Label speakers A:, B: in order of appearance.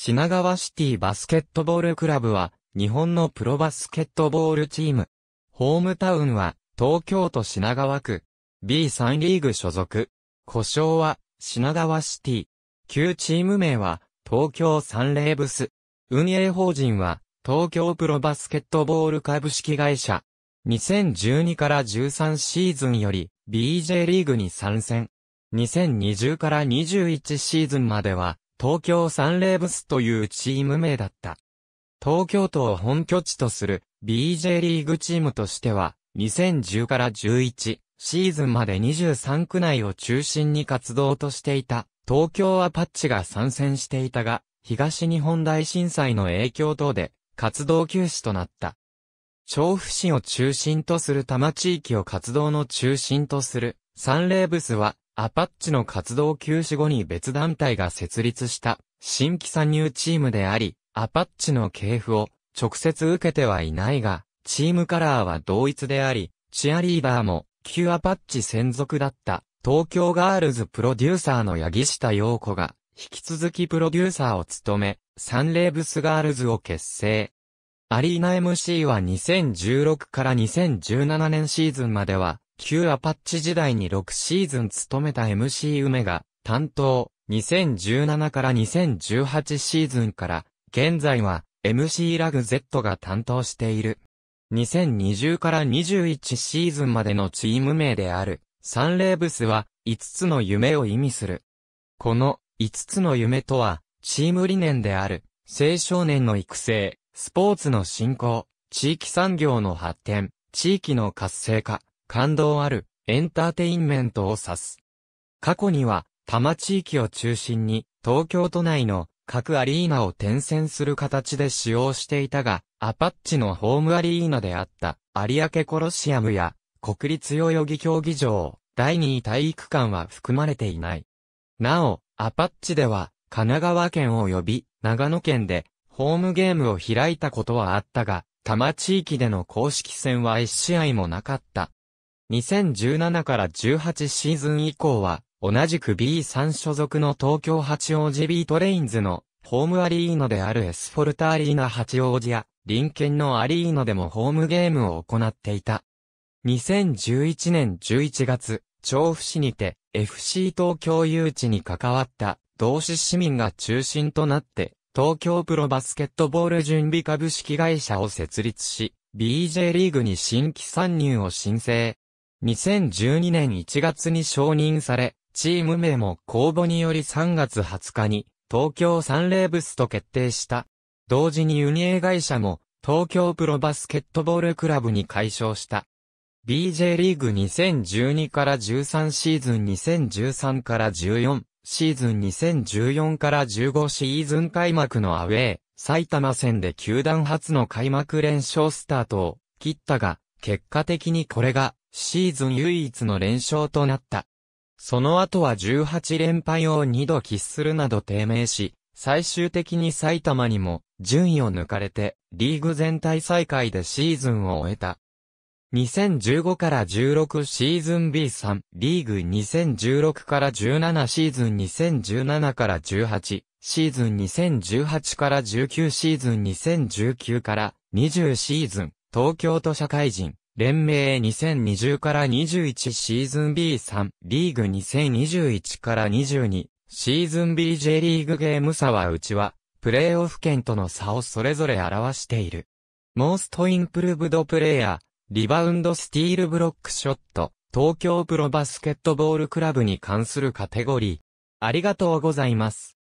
A: 品川シティバスケットボールクラブは、日本のプロバスケットボールチーム。ホームタウンは、東京都品川区。B3 リーグ所属。故障は、品川シティ。旧チーム名は、東京サンレーブス。運営法人は、東京プロバスケットボール株式会社。2012から13シーズンより、BJ リーグに参戦。2020から21シーズンまでは、東京サンレーブスというチーム名だった。東京都を本拠地とする BJ リーグチームとしては、2010から11シーズンまで23区内を中心に活動としていた東京アパッチが参戦していたが、東日本大震災の影響等で活動休止となった。調布市を中心とする多摩地域を活動の中心とするサンレーブスはアパッチの活動休止後に別団体が設立した新規参入チームであり、アパッチの系譜を直接受けてはいないが、チームカラーは同一であり、チアリーダーも旧アパッチ専属だった東京ガールズプロデューサーの八木下陽子が引き続きプロデューサーを務め、サンレーブスガールズを結成。アリーナ MC は2016から2017年シーズンまでは旧アパッチ時代に6シーズン務めた MC 梅が担当、2017から2018シーズンから、現在は MC ラグ Z が担当している。2020から21シーズンまでのチーム名である、サンレーブスは5つの夢を意味する。この5つの夢とは、チーム理念である、青少年の育成、スポーツの振興、地域産業の発展、地域の活性化、感動あるエンターテインメントを指す。過去には、多摩地域を中心に、東京都内の各アリーナを転戦する形で使用していたが、アパッチのホームアリーナであった有明コロシアムや国立代々木競技場、第2位体育館は含まれていない。なお、アパッチでは神奈川県及び長野県でホームゲームを開いたことはあったが、多摩地域での公式戦は1試合もなかった。2017から18シーズン以降は、同じく B3 所属の東京八王子 B トレインズのホームアリーノであるエスフォルタアリーナ八王子や、隣県のアリーノでもホームゲームを行っていた。2011年11月、調布市にて FC 東京誘致に関わった同志市民が中心となって、東京プロバスケットボール準備株式会社を設立し、BJ リーグに新規参入を申請。2012年1月に承認され、チーム名も公募により3月20日に東京サンレーブスと決定した。同時にユニエ会社も東京プロバスケットボールクラブに解消した。BJ リーグ2012から13シーズン2013から14シーズン2014から15シーズン開幕のアウェー、埼玉戦で球団初の開幕連勝スタートを切ったが、結果的にこれがシーズン唯一の連勝となった。その後は18連敗を2度喫するなど低迷し、最終的に埼玉にも順位を抜かれて、リーグ全体再開でシーズンを終えた。2015から16シーズン B3、リーグ2016から17シーズン2017から18、シーズン2018から19シーズン2019から20シーズン、東京都社会人、連盟2020から21シーズン B3、リーグ2021から22、シーズン BJ リーグゲーム差はうちは、プレイオフ圏との差をそれぞれ表している。モ i ストインプルブドプレイヤー、リバウンドスティールブロックショット、東京プロバスケットボールクラブに関するカテゴリー。ありがとうございます。